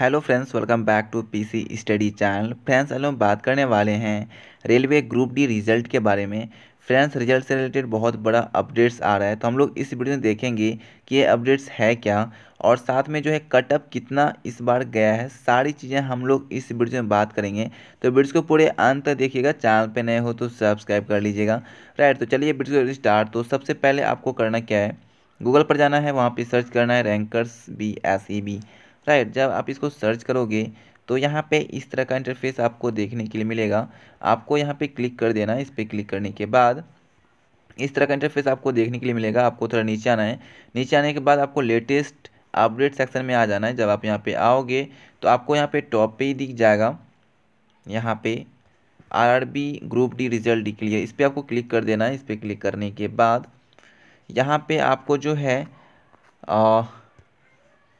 hello friends welcome back to PC study channel friends आज हम बात करने वाले हैं रेलवे ग्रुप डी रिजल्ट के बारे में फ्रेंड्स रिजल्ट से रिलेटेड बहुत बड़ा अपडेट्स आ रहा है तो हम लोग इस वीडियो में देखेंगे कि ये अपडेट्स है क्या और साथ में जो है कटअप कितना इस बार गया है सारी चीज़ें हम लोग इस वीडियो में बात करेंगे तो वीडियो को पूरे अंत तक देखिएगा चैनल पे नए हो तो सब्सक्राइब कर लीजिएगा राइट तो चलिए वीडियो स्टार्ट तो सबसे पहले आपको करना क्या है गूगल पर जाना है वहाँ पर सर्च करना है rankers B S E B right जब आप इसको सर्च करोगे तो यहाँ पे इस तरह का इंटरफेस आपको देखने के लिए मिलेगा आपको यहाँ पे क्लिक कर देना इस पर क्लिक करने के बाद इस तरह का इंटरफेस आपको देखने के लिए मिलेगा आपको थोड़ा नीचे आना है नीचे आने के बाद आपको लेटेस्ट अपडेट सेक्शन में आ जाना है जब आप यहाँ पे आओगे तो आपको यहाँ पे टॉप पे ही दिख जाएगा यहाँ पे बी ग्रुप डी रिजल्ट के लिए इस पर आपको क्लिक कर देना है इस पर क्लिक करने के बाद यहाँ पे आपको जो है आ,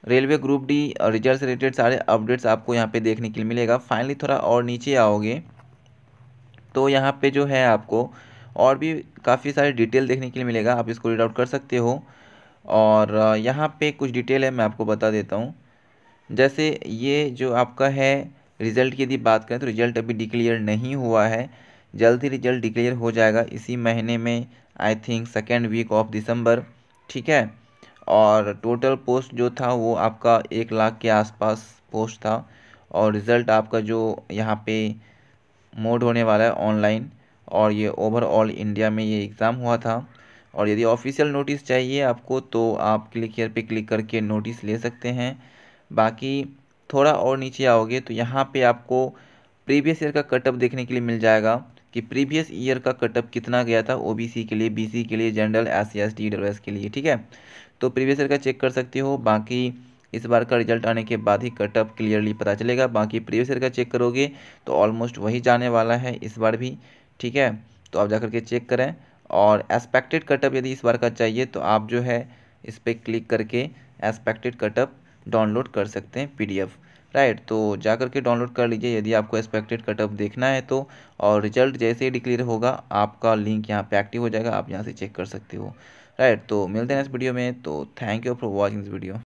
रेलवे ग्रुप डी और रिजल्ट से रिलेटेड सारे अपडेट्स आपको यहाँ पे देखने के लिए मिलेगा फाइनली थोड़ा और नीचे आओगे तो यहाँ पे जो है आपको और भी काफ़ी सारे डिटेल देखने के लिए मिलेगा आप इसको रीड आउट कर सकते हो और यहाँ पे कुछ डिटेल है मैं आपको बता देता हूँ जैसे ये जो आपका है रिज़ल्ट की यदि बात करें तो रिज़ल्ट अभी डिक्लेयर नहीं हुआ है जल्द ही रिज़ल्ट डिक्लेयर हो जाएगा इसी महीने में I think second week of December ठीक है और टोटल पोस्ट जो था वो आपका एक लाख के आसपास पोस्ट था और रिज़ल्ट आपका जो यहाँ पे मोड होने वाला है ऑनलाइन और ये ओवरऑल इंडिया में ये एग्ज़ाम हुआ था और यदि ऑफिशियल नोटिस चाहिए आपको तो आप क्लिक हेयर पे क्लिक करके नोटिस ले सकते हैं बाकी थोड़ा और नीचे आओगे तो यहाँ पे आपको प्रीवियस ईयर का कटअप देखने के लिए मिल जाएगा कि प्रीवियस ईयर का कटअप कितना गया था ओबीसी के लिए बीसी के लिए general S C S T S के लिए ठीक है तो प्रीवियस ईयर का चेक कर सकते हो बाकी इस बार का रिजल्ट आने के बाद ही कटअप क्लियरली पता चलेगा बाकी प्रीवियस ईयर का चेक करोगे तो ऑलमोस्ट वही जाने वाला है इस बार भी ठीक है तो आप जाकर के चेक करें और एस्पेक्टेड कटअप यदि इस बार का चाहिए तो आप जो है इस पर क्लिक करके एस्पेक्टेड कटअप डाउनलोड कर सकते हैं पीडीएफ राइट तो जा कर के डाउनलोड कर लीजिए यदि आपको एक्सपेक्टेड कटअप देखना है तो और रिजल्ट जैसे ही डिक्लेयर होगा आपका लिंक यहाँ पे एक्टिव हो जाएगा आप यहाँ से चेक कर सकते हो राइट तो मिलते हैं इस वीडियो में तो thank you for watching this video